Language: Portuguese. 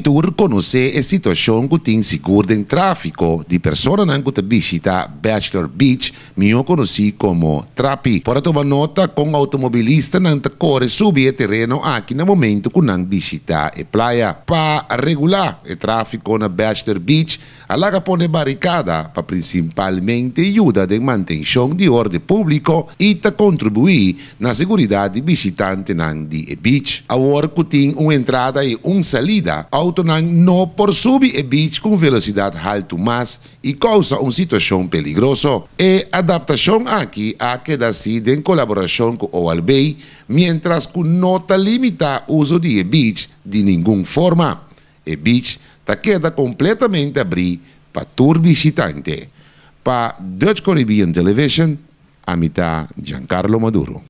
tour conosce a situação que tem segurança no tráfico de pessoas na visita Bachelor Beach, melhor conhecido como Trapi. Para tomar nota com automobilista na corre subir terreno aqui no momento que não visita a praia. Para regular o tráfico na Bachelor Beach, a laga põe barricada para principalmente ajudar de manutenção de ordem pública e contribuir na segurança de visitante na beach. A work tem uma entrada e uma saída autonang não por subir e beach com velocidade alto mais e causa uma situação perigosa. E adaptação aqui a que decide em colaboração com o Albei, mientras que nota tá limita o uso de e beach de nenhuma forma. E beach está queda completamente abrir para tur visitante. Para Dutch Caribbean Television, a mitad Giancarlo Maduro.